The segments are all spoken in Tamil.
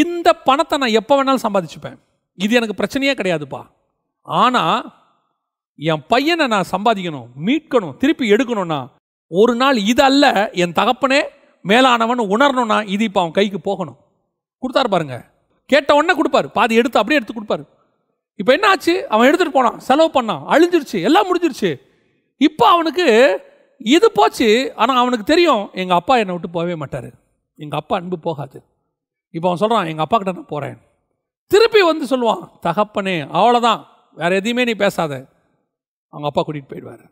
இந்த பணத்தை நான் எப்போ வேணாலும் சம்பாதிச்சுப்பேன் இது எனக்கு பிரச்சனையே கிடையாதுப்பா ஆனால் என் பையனை நான் சம்பாதிக்கணும் மீட்கணும் திருப்பி எடுக்கணும்னா ஒரு நாள் இது அல்ல என் தகப்பனே மேலானவன் உணரணும்னா இது இப்போ அவன் கைக்கு போகணும் கொடுத்தாரு பாருங்க கேட்ட உடனே கொடுப்பாரு பாதி எடுத்து அப்படியே எடுத்து கொடுப்பாரு இப்போ என்ன ஆச்சு அவன் எடுத்துகிட்டு போனான் செலவு பண்ணான் அழிஞ்சிருச்சு எல்லாம் முடிஞ்சிருச்சு இப்போ அவனுக்கு இது போச்சு ஆனால் அவனுக்கு தெரியும் எங்கள் அப்பா என்னை விட்டு போகவே மாட்டார் எங்கள் அப்பா அன்பு போகாது இப்போ அவன் சொல்கிறான் எங்கள் அப்பா கிட்ட நான் போகிறேன் திருப்பி வந்து சொல்லுவான் தகப்பனே அவ்வளோதான் வேறு எதையுமே நீ பேசாத அவங்க அப்பா கூட்டிகிட்டு போயிடுவார்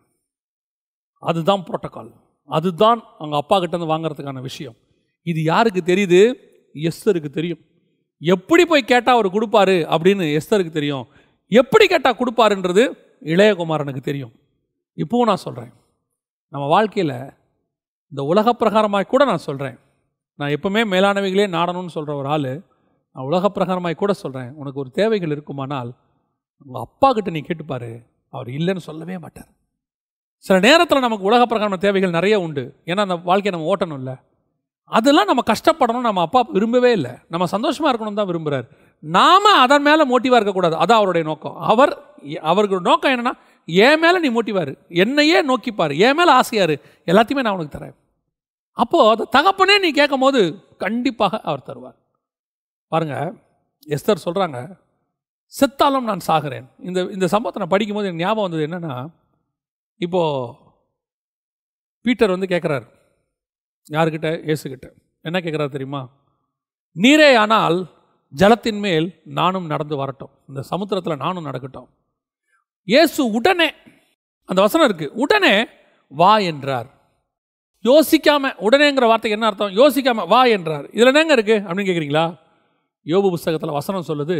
அதுதான் புரோட்டோக்கால் அதுதான் அவங்க அப்பா வந்து வாங்குறதுக்கான விஷயம் இது யாருக்கு தெரியுது எஸ்தருக்கு தெரியும் எப்படி போய் கேட்டால் அவர் கொடுப்பாரு அப்படின்னு எஸ்தருக்கு தெரியும் எப்படி கேட்டால் கொடுப்பாருன்றது இளையகுமாரனுக்கு தெரியும் இப்போவும் நான் சொல்கிறேன் நம்ம வாழ்க்கையில் இந்த உலக பிரகாரமாக கூட நான் சொல்கிறேன் நான் எப்போவுமே மேலானவைகளே நாடணும்னு சொல்கிற ஒரு ஆள் நான் உலக பிரகாரமாய் கூட சொல்கிறேன் உனக்கு ஒரு தேவைகள் இருக்குமானால் உங்கள் அப்பா கிட்ட நீ கேட்டுப்பார் அவர் இல்லைன்னு சொல்லவே மாட்டார் சில நேரத்தில் நமக்கு உலக பிரகாரம் தேவைகள் நிறைய உண்டு ஏன்னா அந்த வாழ்க்கையை நம்ம ஓட்டணும் இல்லை அதெல்லாம் நம்ம கஷ்டப்படணும் நம்ம அப்பா விரும்பவே இல்லை நம்ம சந்தோஷமாக இருக்கணும்னு தான் விரும்புகிறார் நாம் அதன் மேலே மோட்டிவாக இருக்கக்கூடாது அதான் அவருடைய நோக்கம் அவர் அவர்களோட நோக்கம் என்னென்னா என் மேலே நீ மோட்டிவார் என்னையே நோக்கிப்பார் என் மேலே ஆசையாரு எல்லாத்தையுமே நான் உனக்கு தரேன் அப்போது அதை தகப்பனே நீ கேட்கும் போது கண்டிப்பாக அவர் தருவார் பாருங்கள் எஸ்தர் சொல்கிறாங்க செத்தாலும் நான் சாகிறேன் இந்த இந்த சம்பவத்தை நான் படிக்கும்போது எனக்கு ஞாபகம் வந்தது என்னென்னா இப்போது பீட்டர் வந்து கேட்குறாரு யாருக்கிட்ட இயேசுக்கிட்ட என்ன கேட்குறாரு தெரியுமா நீரே ஆனால் ஜலத்தின் மேல் நானும் நடந்து வரட்டும் இந்த சமுத்திரத்தில் நானும் நடக்கட்டும் இயேசு உடனே அந்த வசனம் இருக்குது உடனே வா என்றார் யோசிக்காம உடனேங்கிற வார்த்தைக்கு என்ன அர்த்தம் யோசிக்காம வா என்றார் இதில் என்னங்க இருக்குது அப்படின்னு கேட்குறீங்களா யோபு புஸ்தகத்தில் வசனம் சொல்லுது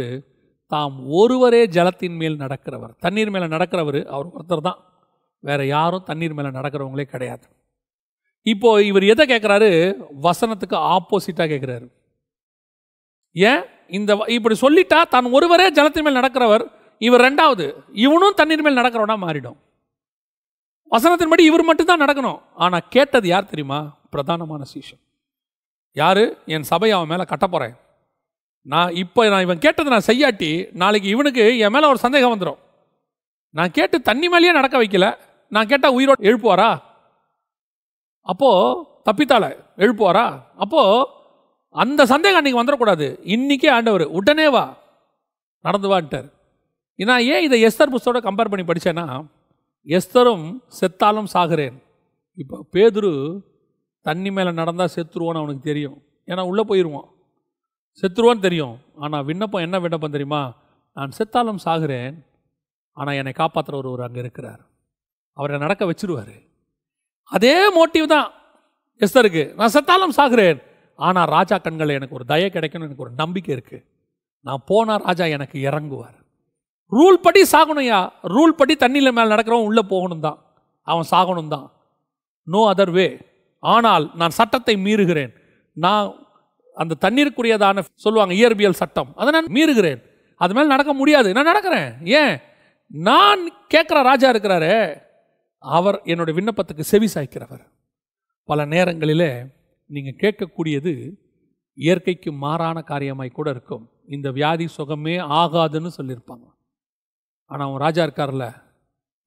தாம் ஒருவரே ஜலத்தின் மேல் நடக்கிறவர் தண்ணீர் மேலே நடக்கிறவர் அவர் ஒருத்தர் தான் வேறு யாரும் தண்ணீர் மேலே நடக்கிறவங்களே கிடையாது இப்போது இவர் எதை கேட்குறாரு வசனத்துக்கு ஆப்போசிட்டாக கேட்குறாரு ஏன் இந்த இப்படி சொல்லிட்டா தான் ஒருவரே ஜலத்தின் மேல் நடக்கிறவர் இவர் ரெண்டாவது இவனும் தண்ணீர் மேல் நடக்கிறவனா மாறிடும் வசனத்தின்படி இவர் மட்டும்தான் நடக்கணும் ஆனால் கேட்டது யார் தெரியுமா பிரதானமான சீஷன் யார் என் சபையை அவன் மேலே கட்ட போகிறேன் நான் இப்போ நான் இவன் கேட்டதை நான் செய்யாட்டி நாளைக்கு இவனுக்கு என் மேலே ஒரு சந்தேகம் வந்துடும் நான் கேட்டு தண்ணி மேலேயே நடக்க வைக்கல நான் கேட்டால் உயிரோடு எழுப்புவாரா அப்போது தப்பித்தாள எழுப்புவாரா அப்போது அந்த சந்தேகம் அன்றைக்கி வந்துடக்கூடாது இன்றைக்கே ஆண்டவர் உடனே வா நடந்து வான்ட்டார் நான் ஏன் இதை எஸ்தர் புஸ்தோட கம்பேர் பண்ணி படித்தேன்னா எஸ்தரும் செத்தாலும் சாகிறேன் இப்போ பேதுரு தண்ணி மேலே நடந்தால் செத்துருவோன்னு அவனுக்கு தெரியும் ஏன்னா உள்ளே போயிடுவான் செத்துருவான்னு தெரியும் ஆனால் விண்ணப்பம் என்ன விண்ணப்பம் தெரியுமா நான் செத்தாலும் சாகிறேன் ஆனால் என்னை காப்பாற்றுற ஒருவர் அங்கே இருக்கிறார் அவரை நடக்க வச்சிருவார் அதே மோட்டிவ் தான் எஸ்தருக்கு நான் செத்தாலும் சாகிறேன் ஆனால் ராஜா கண்களை எனக்கு ஒரு தய கிடைக்கணும் எனக்கு ஒரு நம்பிக்கை இருக்குது நான் போனால் ராஜா எனக்கு இறங்குவார் ரூல் படி சாகணும்யா ரூல் படி தண்ணியில் மேலே நடக்கிறவன் உள்ளே போகணும் தான் அவன் சாகணும் தான் நோ அதர் வே ஆனால் நான் சட்டத்தை மீறுகிறேன் நான் அந்த தண்ணீருக்குரியதான சொல்லுவாங்க இயற்பியல் சட்டம் அதை நான் மீறுகிறேன் அது மேலே நடக்க முடியாது நான் நடக்கிறேன் ஏன் நான் கேட்குற ராஜா இருக்கிறாரு அவர் என்னுடைய விண்ணப்பத்துக்கு செவி சாய்க்கிறவர் பல நேரங்களிலே நீங்கள் கேட்கக்கூடியது இயற்கைக்கு மாறான காரியமாய் கூட இருக்கும் இந்த வியாதி சுகமே ஆகாதுன்னு சொல்லியிருப்பாங்க ஆனால் அவன் ராஜா இருக்கார்ல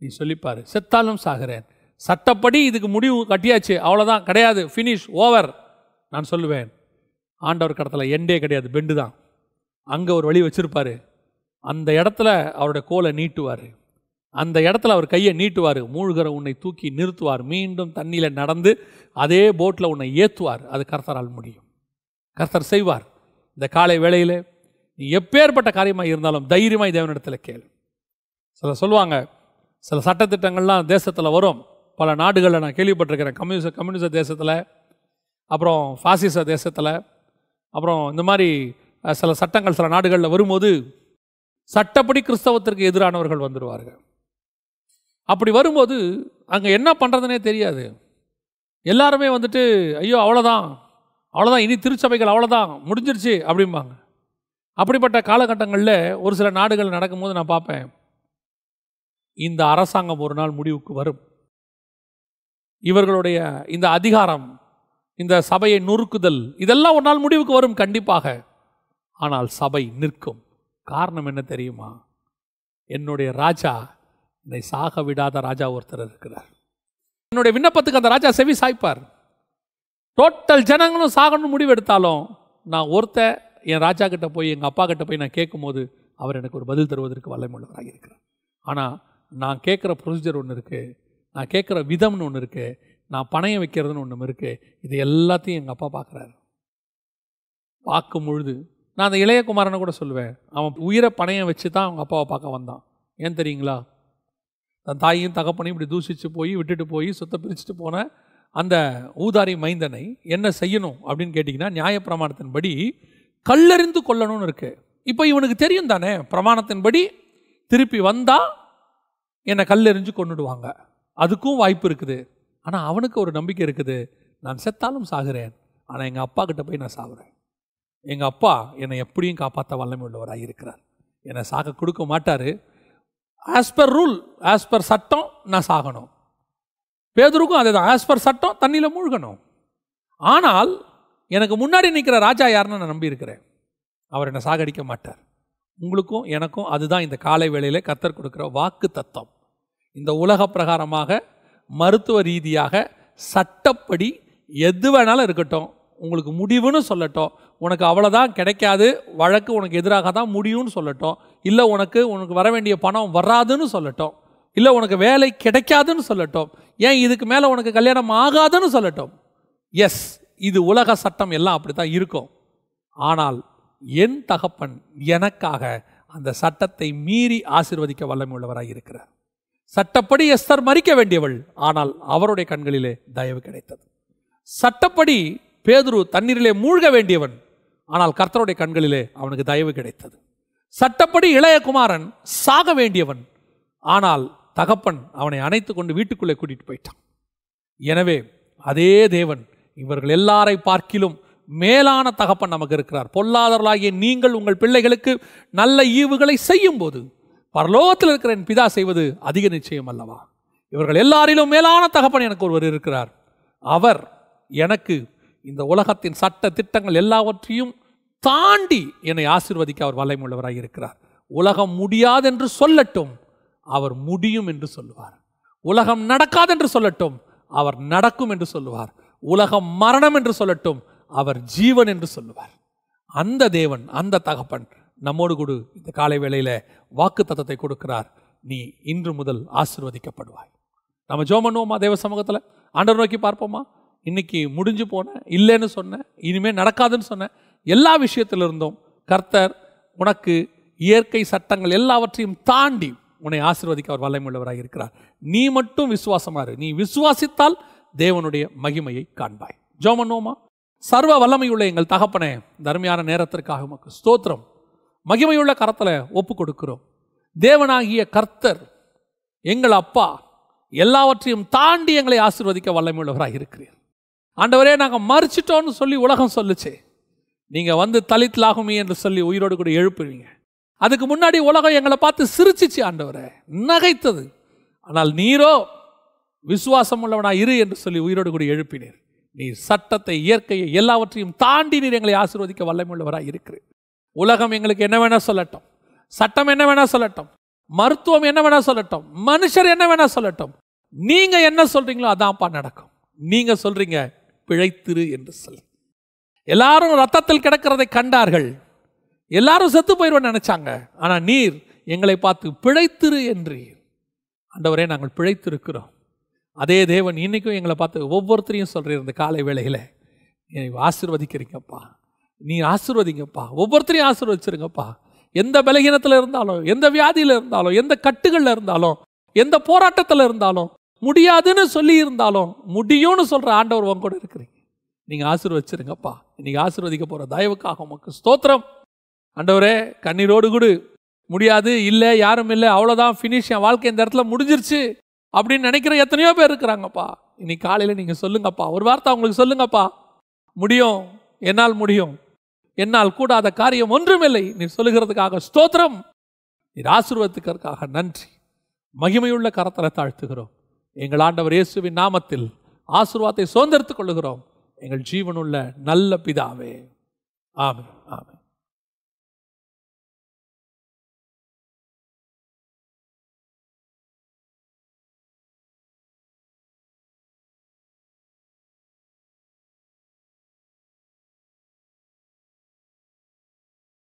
நீ சொல்லிப்பார் செத்தாலும் சாகிறேன் சட்டப்படி இதுக்கு முடிவு கட்டியாச்சு அவ்வளோதான் கிடையாது ஃபினிஷ் ஓவர் நான் சொல்லுவேன் ஆண்டவர் கடத்தில் எண்டே கிடையாது பெண்டு தான் அங்கே ஒரு வழி வச்சுருப்பார் அந்த இடத்துல அவருடைய கோலை நீட்டுவார் அந்த இடத்துல அவர் கையை நீட்டுவார் மூழ்கிற உன்னை தூக்கி நிறுத்துவார் மீண்டும் தண்ணியில் நடந்து அதே போட்டில் உன்னை ஏற்றுவார் அது கர்த்தரால் முடியும் கர்த்தர் செய்வார் இந்த காலை வேளையில் நீ எப்பேற்பட்ட காரியமாக இருந்தாலும் தைரியமாக தேவனிடத்தில் கேள் சில சொல்லுவாங்க சில சட்டத்திட்டங்கள்லாம் தேசத்தில் வரும் பல நாடுகளில் நான் கேள்விப்பட்டிருக்கிறேன் கம்யூனிச கம்யூனிச தேசத்தில் அப்புறம் ஃபாசிச தேசத்தில் அப்புறம் இந்த மாதிரி சில சட்டங்கள் சில நாடுகளில் வரும்போது சட்டப்படி கிறிஸ்தவத்திற்கு எதிரானவர்கள் வந்துடுவார்கள் அப்படி வரும்போது அங்கே என்ன பண்ணுறதுனே தெரியாது எல்லாருமே வந்துட்டு ஐயோ அவ்வளோதான் அவ்வளோதான் இனி திருச்சபைகள் அவ்வளோதான் முடிஞ்சிருச்சு அப்படிம்பாங்க அப்படிப்பட்ட காலகட்டங்களில் ஒரு சில நாடுகள் நடக்கும்போது நான் பார்ப்பேன் இந்த அரசாங்கம் ஒரு நாள் முடிவுக்கு வரும் இவர்களுடைய இந்த அதிகாரம் இந்த சபையை நொறுக்குதல் இதெல்லாம் ஒரு நாள் முடிவுக்கு வரும் கண்டிப்பாக ஆனால் சபை நிற்கும் காரணம் என்ன தெரியுமா என்னுடைய ராஜா என்னை சாக விடாத ராஜா ஒருத்தர் இருக்கிறார் என்னுடைய விண்ணப்பத்துக்கு அந்த ராஜா செவி சாய்ப்பார் டோட்டல் ஜனங்களும் சாகணும்னு முடிவெடுத்தாலும் நான் ஒருத்த என் ராஜா கிட்ட போய் எங்கள் அப்பா கிட்ட போய் நான் கேட்கும்போது அவர் எனக்கு ஒரு பதில் தருவதற்கு வல்லமுள்ளவராக இருக்கிறார் ஆனால் நான் கேட்குற ப்ரொசீஜர் ஒன்று இருக்குது நான் கேட்குற விதம்னு ஒன்று இருக்குது நான் பணையம் வைக்கிறதுன்னு ஒன்று இருக்குது இது எல்லாத்தையும் எங்கள் அப்பா பார்க்குறாரு பார்க்கும் பொழுது நான் அந்த இளையகுமாரனை கூட சொல்லுவேன் அவன் உயிரை பணையம் வச்சு தான் அவங்க அப்பாவை பார்க்க வந்தான் ஏன் தெரியுங்களா தன் தாயும் தகப்பனையும் இப்படி தூசித்து போய் விட்டுட்டு போய் சுத்த பிரிச்சுட்டு போன அந்த ஊதாரி மைந்தனை என்ன செய்யணும் அப்படின்னு கேட்டிங்கன்னா நியாயப்பிரமாணத்தின்படி கல்லறிந்து கொள்ளணும்னு இருக்குது இப்போ இவனுக்கு தெரியும் தானே பிரமாணத்தின்படி திருப்பி வந்தால் என்னை கல் எறிஞ்சு கொண்டுடுவாங்க அதுக்கும் வாய்ப்பு இருக்குது ஆனால் அவனுக்கு ஒரு நம்பிக்கை இருக்குது நான் செத்தாலும் சாகிறேன் ஆனால் எங்கள் அப்பா கிட்டே போய் நான் சாகுறேன் எங்கள் அப்பா என்னை எப்படியும் காப்பாற்ற வல்லமை உள்ளவராக இருக்கிறார் என்னை சாக கொடுக்க மாட்டார் as per rule as per சட்டம் நான் சாகணும் பேதருக்கும் அதே தான் ஆஸ் பர் சட்டம் தண்ணியில் மூழ்கணும் ஆனால் எனக்கு முன்னாடி நிற்கிற ராஜா யாருன்னு நான் நம்பியிருக்கிறேன் அவர் என்னை சாகடிக்க மாட்டார் உங்களுக்கும் எனக்கும் அதுதான் இந்த காலை வேளையில் கத்தர் கொடுக்குற வாக்கு தத்துவம் இந்த உலக பிரகாரமாக மருத்துவ ரீதியாக சட்டப்படி எது வேணாலும் இருக்கட்டும் உங்களுக்கு முடிவுன்னு சொல்லட்டும் உனக்கு அவ்வளோதான் கிடைக்காது வழக்கு உனக்கு எதிராக தான் முடியும்னு சொல்லட்டும் இல்லை உனக்கு உனக்கு வர வேண்டிய பணம் வராதுன்னு சொல்லட்டும் இல்லை உனக்கு வேலை கிடைக்காதுன்னு சொல்லட்டும் ஏன் இதுக்கு மேலே உனக்கு கல்யாணம் ஆகாதுன்னு சொல்லட்டும் எஸ் இது உலக சட்டம் எல்லாம் அப்படி தான் இருக்கும் ஆனால் என் தகப்பன் எனக்காக அந்த சட்டத்தை மீறி ஆசிர்வதிக்க வல்லமை உள்ளவராக இருக்கிறார் சட்டப்படி எஸ்தர் மறிக்க வேண்டியவள் ஆனால் அவருடைய கண்களிலே தயவு கிடைத்தது சட்டப்படி பேதுரு தண்ணீரிலே மூழ்க வேண்டியவன் ஆனால் கர்த்தருடைய கண்களிலே அவனுக்கு தயவு கிடைத்தது சட்டப்படி இளையகுமாரன் சாக வேண்டியவன் ஆனால் தகப்பன் அவனை அணைத்து கொண்டு வீட்டுக்குள்ளே கூட்டிட்டு போயிட்டான் எனவே அதே தேவன் இவர்கள் எல்லாரை பார்க்கிலும் மேலான தகப்பன் நமக்கு இருக்கிறார் பொல்லாதவர்களாகிய நீங்கள் உங்கள் பிள்ளைகளுக்கு நல்ல ஈவுகளை செய்யும் போது பரலோகத்தில் இருக்கிற என் பிதா செய்வது அதிக நிச்சயம் அல்லவா இவர்கள் எல்லாரிலும் மேலான தகப்பன் எனக்கு ஒருவர் இருக்கிறார் அவர் எனக்கு இந்த உலகத்தின் சட்ட திட்டங்கள் எல்லாவற்றையும் தாண்டி என்னை ஆசிர்வதிக்க அவர் வலைமுள்ளவராக இருக்கிறார் உலகம் முடியாதென்று சொல்லட்டும் அவர் முடியும் என்று சொல்லுவார் உலகம் நடக்காதென்று சொல்லட்டும் அவர் நடக்கும் என்று சொல்லுவார் உலகம் மரணம் என்று சொல்லட்டும் அவர் ஜீவன் என்று சொல்லுவார் அந்த தேவன் அந்த தகப்பன் நம்மோடு கூடு இந்த காலை வேளையில் வாக்கு தத்தத்தை கொடுக்கிறார் நீ இன்று முதல் ஆசிர்வதிக்கப்படுவாய் நம்ம ஜோம் பண்ணுவோமா தேவ சமூகத்தில் ஆண்டவர் நோக்கி பார்ப்போமா இன்னைக்கு முடிஞ்சு போனேன் இல்லைன்னு சொன்னேன் இனிமேல் நடக்காதுன்னு சொன்னேன் எல்லா விஷயத்திலிருந்தும் கர்த்தர் உனக்கு இயற்கை சட்டங்கள் எல்லாவற்றையும் தாண்டி உன்னை ஆசிர்வதிக்க அவர் வல்லமுள்ளவராக இருக்கிறார் நீ மட்டும் விசுவாசமாறு இரு நீ விசுவாசித்தால் தேவனுடைய மகிமையை காண்பாய் ஜோம் பண்ணுவோமா சர்வ வல்லமையுள்ள எங்கள் தகப்பனே தர்மையான நேரத்திற்காக உமக்கு ஸ்தோத்திரம் மகிமையுள்ள கரத்தில் ஒப்பு கொடுக்கிறோம் தேவனாகிய கர்த்தர் எங்கள் அப்பா எல்லாவற்றையும் தாண்டி எங்களை ஆசிர்வதிக்க வல்லமையுள்ளவராக இருக்கிறீர் ஆண்டவரே நாங்கள் மறிச்சிட்டோம்னு சொல்லி உலகம் சொல்லுச்சு நீங்கள் வந்து லாகுமி என்று சொல்லி உயிரோடு கூட எழுப்புவீங்க அதுக்கு முன்னாடி உலகம் எங்களை பார்த்து சிரிச்சிச்சு ஆண்டவரே நகைத்தது ஆனால் நீரோ விசுவாசம் உள்ளவனாக இரு என்று சொல்லி உயிரோடு கூட எழுப்பினீர் நீர் சட்டத்தை இயற்கையை எல்லாவற்றையும் தாண்டி நீர் எங்களை ஆசீர்வதிக்க வல்லமுள்ளவராக இருக்கிற உலகம் எங்களுக்கு என்ன வேணால் சொல்லட்டும் சட்டம் என்ன வேணால் சொல்லட்டும் மருத்துவம் என்ன வேணால் சொல்லட்டும் மனுஷர் என்ன வேணால் சொல்லட்டும் நீங்கள் என்ன சொல்கிறீங்களோ அதான்ப்பா நடக்கும் நீங்கள் சொல்கிறீங்க பிழைத்திரு என்று சொல்லி எல்லாரும் ரத்தத்தில் கிடக்கிறதை கண்டார்கள் எல்லாரும் செத்து போயிடுவோன்னு நினச்சாங்க ஆனால் நீர் எங்களை பார்த்து பிழைத்திரு என்று ஆண்டவரே நாங்கள் பிழைத்திருக்கிறோம் அதே தேவன் இன்றைக்கும் எங்களை பார்த்து ஒவ்வொருத்தரையும் சொல்கிற இந்த காலை வேளையில் என்னை ஆசிர்வதிக்கிறீங்கப்பா நீ ஆசிர்வதிங்கப்பா ஒவ்வொருத்தரையும் ஆசிர்வதிச்சிருங்கப்பா எந்த பலகீனத்தில் இருந்தாலும் எந்த வியாதியில் இருந்தாலும் எந்த கட்டுகளில் இருந்தாலும் எந்த போராட்டத்தில் இருந்தாலும் முடியாதுன்னு சொல்லி இருந்தாலும் முடியும்னு சொல்கிற ஆண்டவர் உங்க கூட இருக்கிறீங்க நீங்கள் ஆசீர்வச்சிருங்கப்பா இன்றைக்கி ஆசீர்வதிக்க போகிற தயவுக்காக உமக்கு ஸ்தோத்திரம் ஆண்டவரே கண்ணீரோடு கூடு முடியாது இல்லை யாரும் இல்லை அவ்வளோதான் ஃபினிஷ் என் வாழ்க்கை இந்த இடத்துல முடிஞ்சிருச்சு அப்படின்னு நினைக்கிற எத்தனையோ பேர் இருக்கிறாங்கப்பா இன்னைக்கு காலையில் நீங்கள் சொல்லுங்கப்பா ஒரு வார்த்தை அவங்களுக்கு சொல்லுங்கப்பா முடியும் என்னால் முடியும் என்னால் கூடாத காரியம் ஒன்றுமில்லை நீ சொல்லுகிறதுக்காக ஸ்தோத்திரம் நீர் ஆசிர்வத்துக்கிறதுக்காக நன்றி மகிமையுள்ள கரத்தில் தாழ்த்துகிறோம் எங்கள் ஆண்டவர் இயேசுவின் நாமத்தில் ஆசிர்வாதத்தை சுதந்திரத்துக் கொள்ளுகிறோம் எங்கள் ஜீவனுள்ள நல்ல பிதாவே ஆமே ஆமே